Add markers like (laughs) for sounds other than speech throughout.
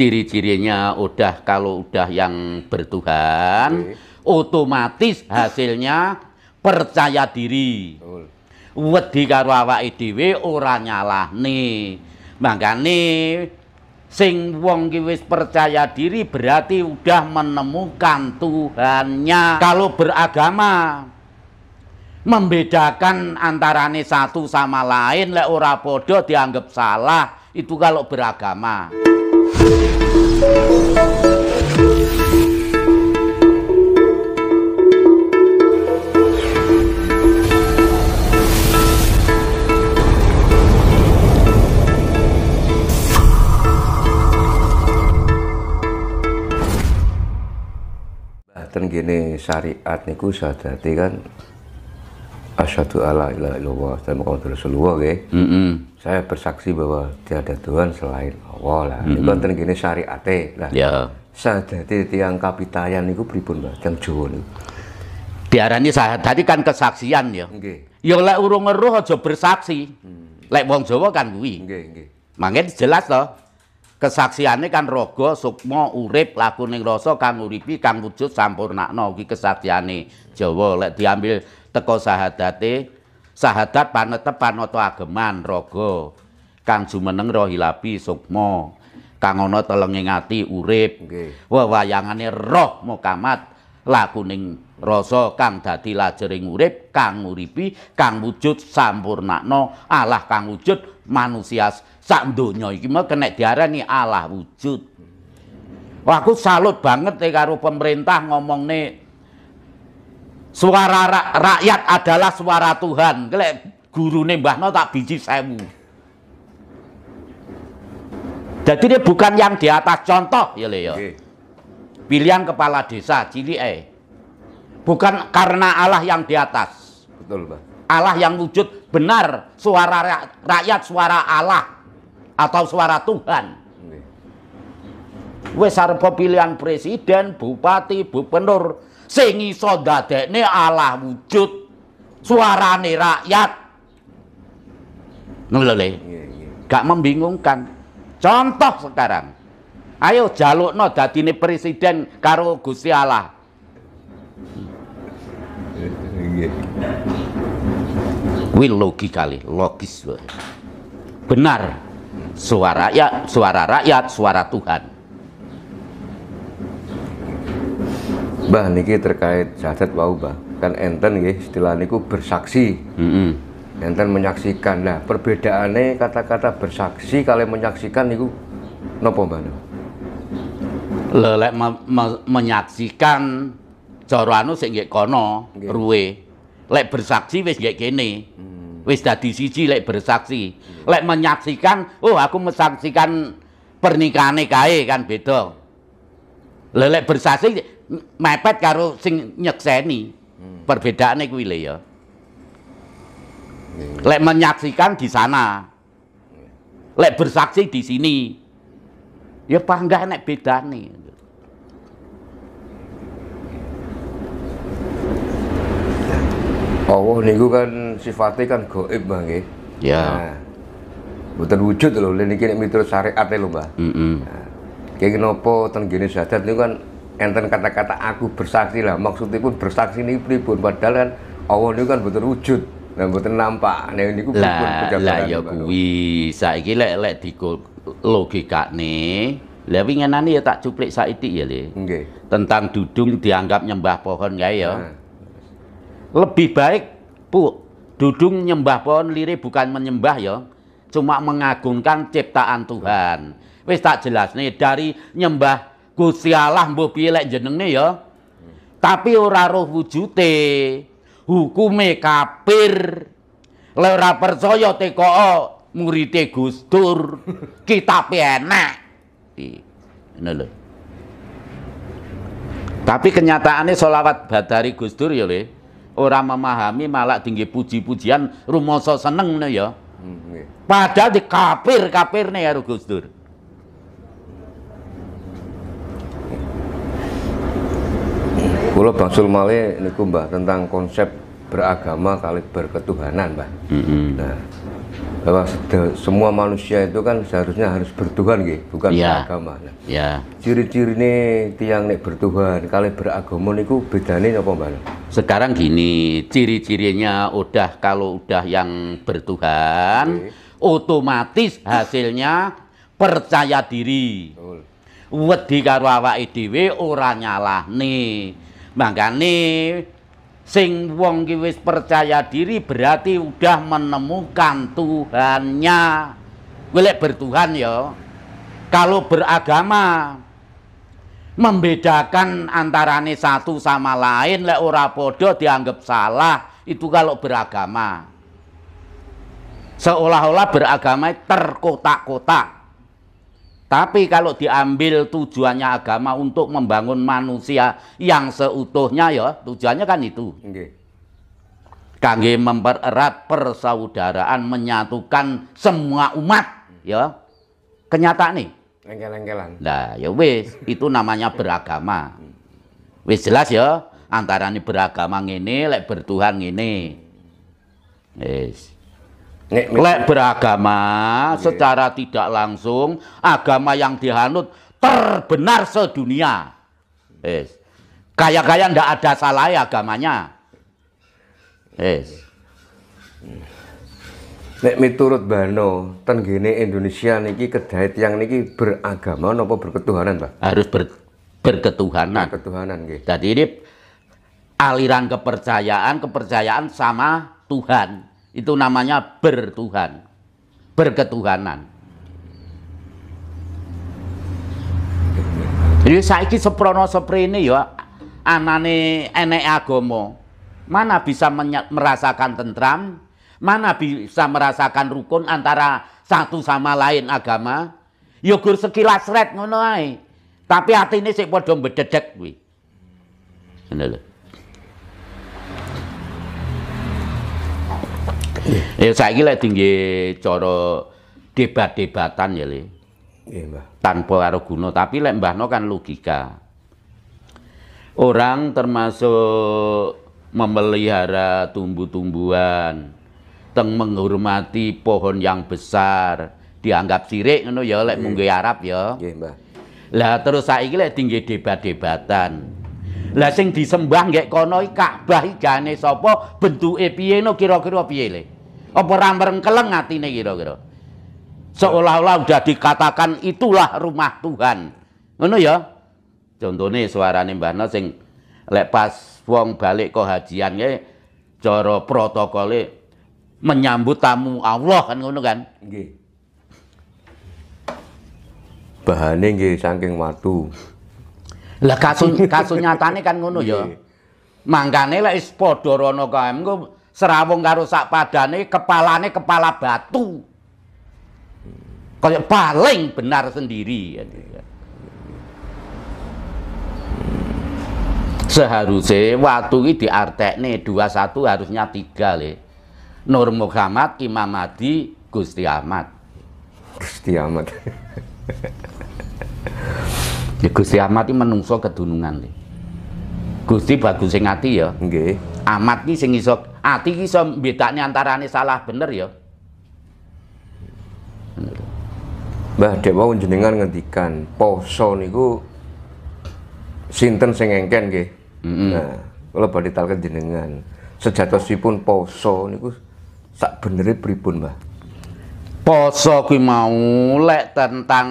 ciri-cirinya udah kalau udah yang bertuhan okay. otomatis hasilnya percaya diri wedi karo awake dhewe ora nih, makane sing wong ki wis percaya diri berarti udah menemukan Tuhannya kalau beragama membedakan antarane satu sama lain lek ora padha dianggap salah itu kalau beragama ten gini syariat niku sadati kan asyhadu alla ilaha illallah dan Muhammadur Rasulullah nggih. Heeh. Mm -mm saya bersaksi bahwa tiada Tuhan selain Allah lah. Mm -hmm. konten gini syariate lah. Ya. Sadati tiang kapitayan niku pripun Mbak teng Jawa ini Diarani tadi kan kesaksian ya. Nggih. Ya lek urung ngeruh aja bersaksi. Hmm. Lek wong Jawa kan kuwi. Nggih, nggih. Mangke jelas toh. Kesaksiannya kan rogo, sukmo, urip, laku ning rasa, kang uripi, kang wujud, sampurnakno. Iki kesaksiane Jawa. Lek diambil teko sahadate, sahadat panetep panoto ageman raga kang jumeneng rohilapi sukma kang ana telenging ati urip wewayangane roh mukamat lakuning rasa kang dadi lajering urip kang uripi kang wujud sampurnakno Allah kang wujud manusia sak donya iki mau kena diarani Allah wujud Wah, aku salut banget eh, karo pemerintah ngomong nih Suara rakyat adalah suara Tuhan. Kelek guru Mbah No tak biji sewu. Jadi dia bukan yang di atas contoh ya Leo. Okay. Pilihan kepala desa cili eh. Bukan karena Allah yang di atas. Betul, Allah yang wujud benar suara rakyat suara Allah atau suara Tuhan. Wes okay. pilihan presiden, bupati, gubernur, sing iso ndadekne Allah wujud suarane rakyat. Ngono lho. Iya, iya. Gak membingungkan. Contoh sekarang. Ayo jalukno dadine presiden karo Gusti Allah. Iya. Kuwi logis kali, logis. Benar. Suara ya suara rakyat, suara Tuhan. Mbah niki terkait jasad wau Mbah. Kan enten nggih istilah niku bersaksi. Mm -hmm. Enten menyaksikan. Nah, perbedaannya kata-kata bersaksi kalau menyaksikan niku napa Mbah? Lelek me me menyaksikan cara anu sing nggih kono okay. ruwe. Lek bersaksi wis nggih kene. Hmm. Wis dadi siji lek bersaksi. Hmm. Lek menyaksikan, oh aku menyaksikan pernikahane kae kan beda. Lelek bersaksi mepet karo sing nyekseni. Hmm. Perbedaane kuwi le ya. Lek menyaksikan di sana. Lek bersaksi di sini. Ya panggah nek bedane. Allah ya. oh, niku kan sifatnya kan goib bang, ya. Ya. Nah, Bukan wujud loh, lha kini nek syariat loh Mbah. Mm -mm. Nah, Kayak kenapa ten sadat niku kan enten kata-kata aku bersaksi lah pun bersaksi ini pribun padahal kan Allah ini kan betul wujud dan betul nampak nah ini pun lah lah ya kuwi saiki lek lek di logika nih lebih winginane ya tak cuplik saiki ya le okay. tentang dudung dianggap nyembah pohon gak ya nah. lebih baik bu dudung nyembah pohon lirik bukan menyembah ya cuma mengagungkan ciptaan Tuhan wis tak jelas nih dari nyembah Gusti Allah mbuh piye jenenge ya. Tapi ora roh wujute. Hukume kafir. Lek ora percaya teko murite Gus Dur, (laughs) kitabe enak. Ngono lho. Tapi kenyataannya solawat badari Gus Dur ya le, orang memahami malah tinggi puji-pujian rumoso seneng nih ya. Hmm, Padahal di kafir kafir nih ya Gus Dur. Kulo Bang male niku Mbah tentang konsep beragama kali berketuhanan, Mbah. Mm -hmm. Nah, bahwa semua manusia itu kan seharusnya harus bertuhan gitu, bukan yeah. beragama. Nah, yeah. Ciri-ciri nih tiang nih bertuhan, kali beragama niku bedanya apa mbak? Sekarang gini, ciri-cirinya udah kalau udah yang bertuhan, okay. otomatis hasilnya percaya diri. Betul. Wedi karo awake dhewe ora nyalahne. Makanya, sing wong kiwis percaya diri berarti udah menemukan Tuhannya. Wilek bertuhan ya. Kalau beragama membedakan antarane satu sama lain lek ora podo dianggap salah itu kalau beragama seolah-olah beragama terkotak-kotak tapi kalau diambil tujuannya agama untuk membangun manusia yang seutuhnya ya, tujuannya kan itu. Okay. Kangge mempererat persaudaraan, menyatukan semua umat, ya. Kenyataan nih. Lengkelan-lengkelan. Nah, ya wis, itu namanya beragama. Wis jelas ya, antara ini beragama ngene, lek bertuhan ngene. Wis. Lek beragama secara tidak langsung agama yang dihanut terbenar sedunia. Yes. Kaya-kaya ndak ada salah ya agamanya. Yes. Nek miturut Bano, tenggene Indonesia niki kedai tiang niki beragama nopo berketuhanan, Pak? Harus ber, berketuhanan. Berketuhanan gitu. Jadi ini aliran kepercayaan, kepercayaan sama Tuhan. Itu namanya bertuhan, berketuhanan. Jadi saiki seprono ini ya anane enek agomo Mana bisa merasakan tentram, mana bisa merasakan rukun antara satu sama lain agama. yogur ya sekilas red ngono ae. Tapi hati ini sih bodoh bededek wi. lho. Iya. Ya saya kira tinggi coro debat-debatan ya, Le. Iya, Tanpa arah guna, tapi lek no kan logika. Orang termasuk memelihara tumbuh-tumbuhan, teng menghormati pohon yang besar, dianggap sirik ngono ya lek iya. mungge Arab ya. Nggih, iya, Mbah. Lah terus saya lek tinggi debat-debatan. Lah sing disembah nggek kono Ka'bah jane sapa, bentuke piye no kira-kira piye le. Apa ra mrengkeleng atine kira-kira. Seolah-olah udah dikatakan itulah rumah Tuhan. Ngono ya. Contohnya suarane Mbah No sing lek pas wong balik ke hajian ya cara protokole menyambut tamu Allah kan ngono kan. Nggih. Bahane nggih saking watu. Lah (laughs) nyata nih kan ngono ya. Iya. Mangkane lek wis padha rono kae engko serawung karo sak padane kepalane kepala batu. Kayak paling benar sendiri. Ya. Seharusnya waktu ini artek nih dua satu harusnya tiga le. Nur Muhammad, Imam Mahdi, Gusti Ahmad. Gusti Ahmad. (laughs) Ya Gusti Ahmad iki menungso kedunungan le. Gusti bagus sing ati ya. Nggih. Ahmad iki sing iso ati iki iso antara antarane salah bener ya. Mbah Dewa jenengan ngendikan poso niku sinten sing engken nggih. Mm -hmm. Nah, kula badhe talken jenengan. Sejatosipun poso niku sak beneri pripun, Mbah? Poso kuwi mau lek tentang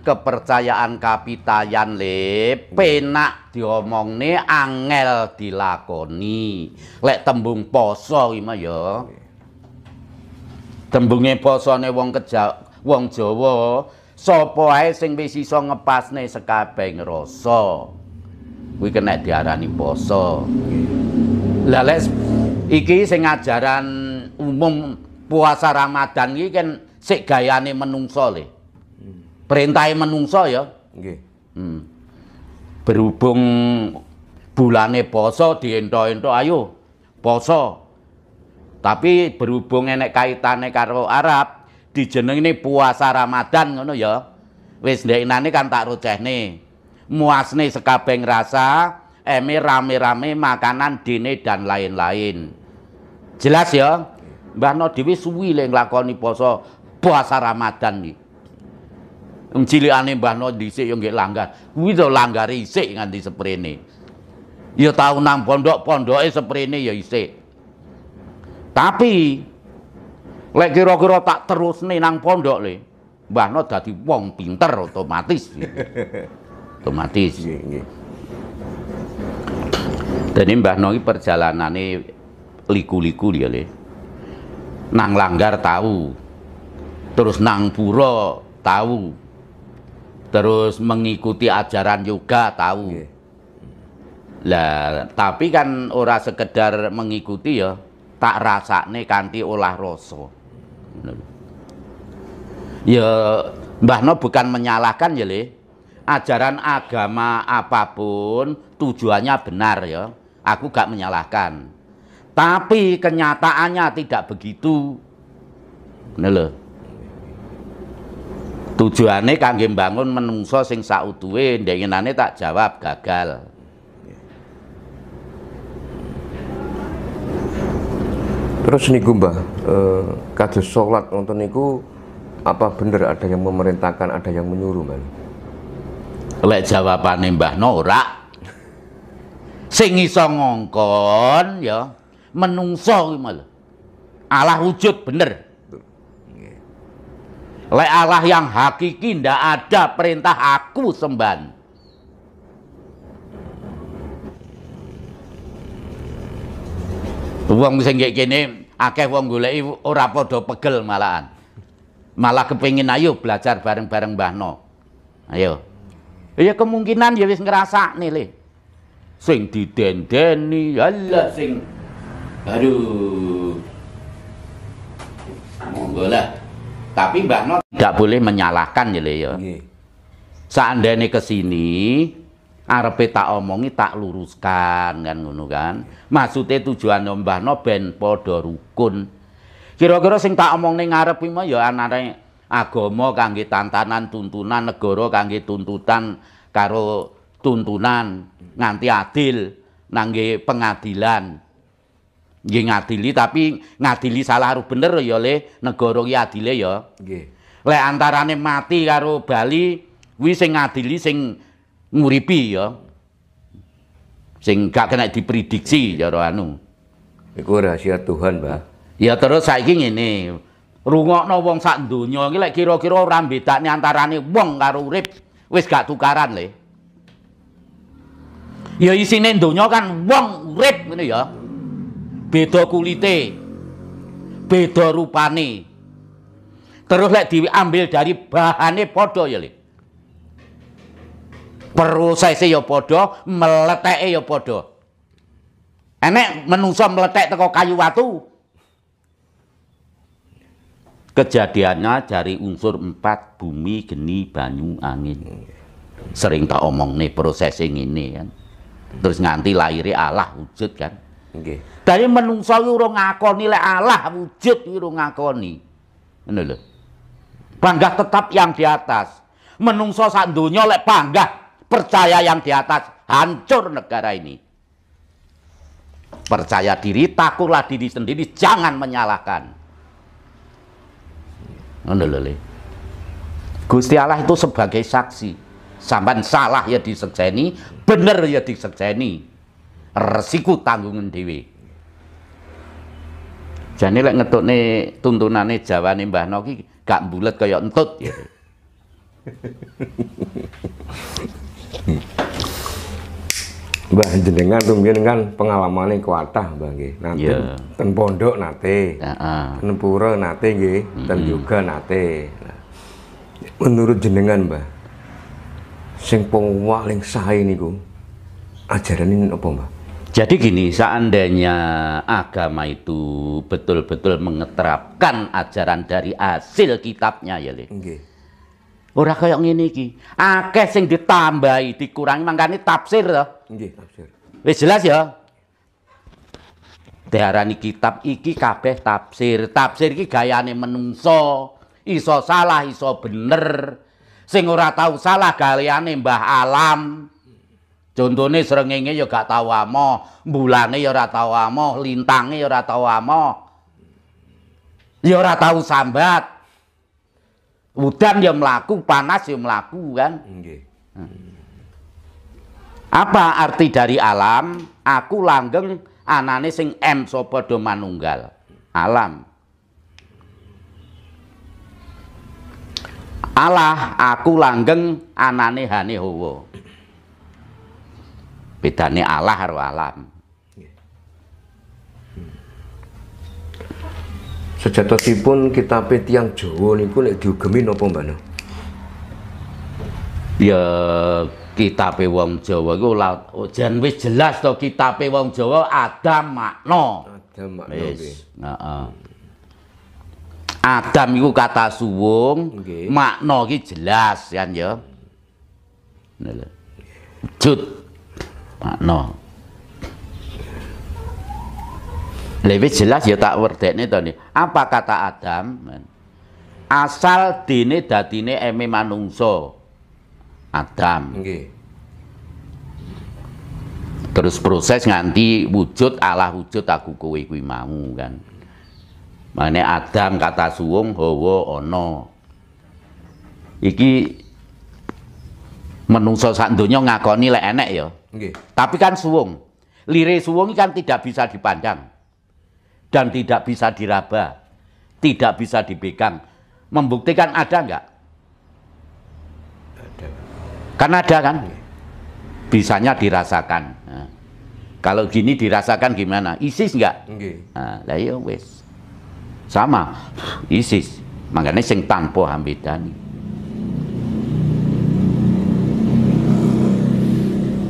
kepercayaan kapitayan le penak diomongne angel dilakoni. Lek tembung poso kuwi mah ya. Tembunge posone wong keja wong Jawa sapa ae sing wis iso ngepasne sekabeh ngrasa. Kuwi kena diarani poso. Lah iki sing ajaran umum puasa Ramadan iki kan ken... sik gayane menungso le. Perintahe menungso ya. Nggih. Hmm. Berhubung bulane poso diento-ento ayo poso. Tapi berhubung enek kaitane karo Arab, ini puasa Ramadan ngono ya. Wis ini kan tak rocehne. Muasne sekabeng rasa, eme rame-rame makanan dine dan lain-lain. Jelas ya? Mbah Nodewi suwi le nglakoni poso puasa Ramadan nih, Wong cilikane Mbah No dhisik yang gak langgar. Kuwi to langgar isik nganti seprene. Ya tau nang pondok pondok, eh seprene ya isik. Tapi lek kira-kira tak nih nang pondok le, Mbah No dadi wong pinter otomatis. otomatis. jadi nggih. Mbah No perjalanan perjalanane liku-liku dia le. Nang langgar tahu terus nang puro tahu terus mengikuti ajaran yoga tahu lah tapi kan ora sekedar mengikuti ya tak rasane kanti olah rasa ya Mbah No bukan menyalahkan ya Le ajaran agama apapun tujuannya benar ya aku gak menyalahkan tapi kenyataannya tidak begitu Nelo. Tujuannya kangge bangun menungso sing sautuwe ndenginane tak jawab gagal. Terus niku Mbah, eh, kados salat wonten niku apa bener ada yang memerintahkan, ada yang menyuruh, Mbah? Lek jawabane Mbah norak. Sing iso ngongkon ya menungso kuwi Allah wujud bener. Le Allah yang hakiki ndak ada perintah aku semban. Wong sing kene akeh wong goleki ora padha pegel malahan. Malah kepengin ayo belajar bareng-bareng Mbah No. Ayo. Ya kemungkinan ya wis nih, le. Sing didendeni, Allah sing aduh. Monggo lah. Tapi Mbak Non tidak boleh menyalahkan ya Leo. Ya. Seandainya ke sini tak omongi tak luruskan kan ngono kan. Maksudnya tujuan Mbah No ben padha rukun. Kira-kira sing tak omongne ngarep ya anane agama kangge tantanan tuntunan negara kangge tuntutan karo tuntunan nganti adil nangge pengadilan. nggih ngadili tapi ngadili salah aru bener ya le negara ki adile ya nggih lek antarane mati karo bali kuwi sing ngadili sing nguripi ya sing gak kena diprediksi cara anu iku rahasia Tuhan Mbah ya terus saiki ngene rungokno wong sak donya iki lek kira-kira ora bedane antarane wong karo urip wis gak tukaran le Ya isine donya kan wong urip ngene ya. beda kulite beda rupane terus lek diambil dari bahane podo ya lek prosese ya podo, meleteke ya podo, enek menungso meletek teko kayu watu kejadiannya dari unsur empat bumi geni banyu angin sering tak omong nih proses ini kan terus nganti lahirnya Allah wujud kan Nggih. Dari menungsa iki urung ngakoni lek Allah wujud iki urung ngakoni. Ngono lho. Panggah tetap yang di atas. menungso sak donya lek panggah percaya yang di atas, hancur negara ini. Percaya diri, takutlah diri sendiri, jangan menyalahkan. Ngono lho. Gusti Allah itu sebagai saksi. Sampai salah ya disekseni, bener ya disekseni resiko tanggungan dewi Jadi lek nih ngetutne tuntunane Jawane Mbah Noki gak bulat kayak entut ya. Mbah jenengan jenengan pengalaman pengalamane kuatah bang. nggih. Nanti iya. yeah. ten pondok nate. Heeh. Uh Ten pura nate nggih, ten juga nate. Nah, menurut jenengan Mbah sing paling sae niku ajarane apa Mbah? Jadi gini, seandainya agama itu betul-betul mengeterapkan ajaran dari hasil kitabnya ya, Le. Nggih. Ora kaya ngene iki. Akeh sing ditambahi, dikurangi mangkane tafsir to. Nggih, tafsir. Wis jelas ya. Diarani kitab iki kabeh tafsir. Tafsir iki gayane menungso, iso salah, iso bener. Sing ora tau salah gayane Mbah Alam. Contohnya serengenge ya gak tawa mo bulane ya ora tahu amo, lintangnya ya ora tahu amo, Ya ora tahu sambat. Udan ya melaku panas ya melaku kan. Hmm. Apa arti dari alam? Aku langgeng anane sing M sopo do manunggal. Alam. Allah aku langgeng anane hani hawa bedane Allah karo alam sejatosipun yang jowo Jawa niku nek diugemi napa mbana ya kitabe wong Jawa iku jan wis jelas to kitabe wong Jawa ada makna ada makna wis -uh. Adam iku kata suwung okay. makna iki jelas kan ya Jut makna. Ah, Lewis jelas ya tak nih Tony Apa kata Adam? Asal dene datine eme manungso Adam. Terus proses nganti wujud Allah wujud aku kowe kuwi mau kan. Mane Adam kata suwung Hawa ana. Iki menungso sak donya ngakoni lek enek ya. Okay. Tapi kan suwung. Lirik suwung kan tidak bisa dipandang dan tidak bisa diraba, tidak bisa dipegang. Membuktikan ada enggak? Ada. Kan ada kan? Bisanya dirasakan. Nah. Kalau gini dirasakan gimana? ISIS enggak? Enggak. Nah, iya Sama ISIS. Makanya sing tanpa hambedani.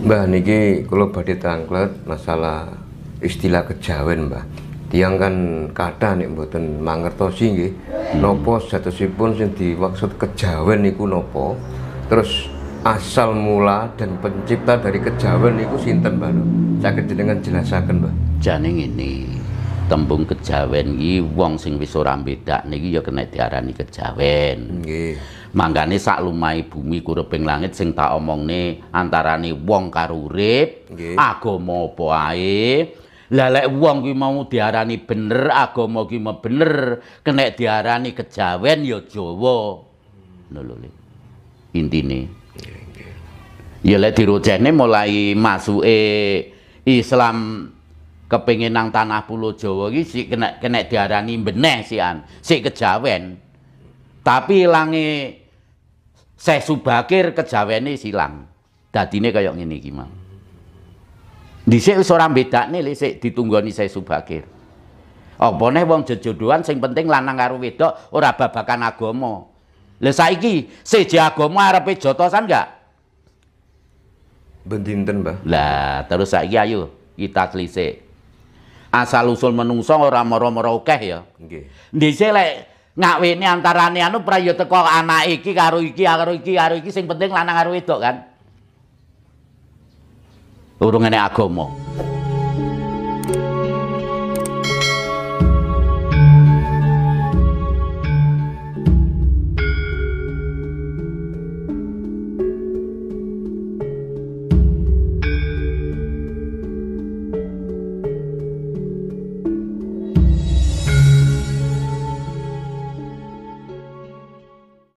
Mbah niki kalau badhe tangklet masalah istilah kejawen Mbah. Tiang kan kathah nek mboten mangertosi nggih hmm. napa satosipun sing dimaksud kejawen niku nopo, Terus asal mula dan pencipta dari kejawen niku sinten Mbah? Saged dengan jelasaken Mbah. Janing ini tembung kejawen iki wong sing wis ora mbedakne iki ya kena diarani kejawen. Nggih manggane sak lumai bumi kureping langit sing tak omong antarane wong karo urip okay. agama apa ae Lah wong ki mau diarani bener, agama mau bener, kena diarani kejawen ya Jawa. Ngono lho le. Intine. Ya lek dirojehne mulai masuke Islam kepengin nang tanah pulau Jawa iki si kena kena diarani beneh sian, si kejawen. Tapi langit Syekh Subakir kejawene silang. Dadine kaya ngene iki Di Dhisik wis ora bedakne lho sik ditunggoni Syekh Subakir. Apa neh wong jejodohan sing penting lanang karo wedok ora babakan agama. Lha saiki seje agama arepe jotosan enggak? Bendinten, Mbah. Lah, terus saiki ayo kita klisik. Asal usul menungso ora moro moro akeh ya. Nggih. Dhisik lek like, ngakwene antarane anu pra ya anake iki karo iki karo iki karo iki sing penting lanang karo wedok kan urung ngene agama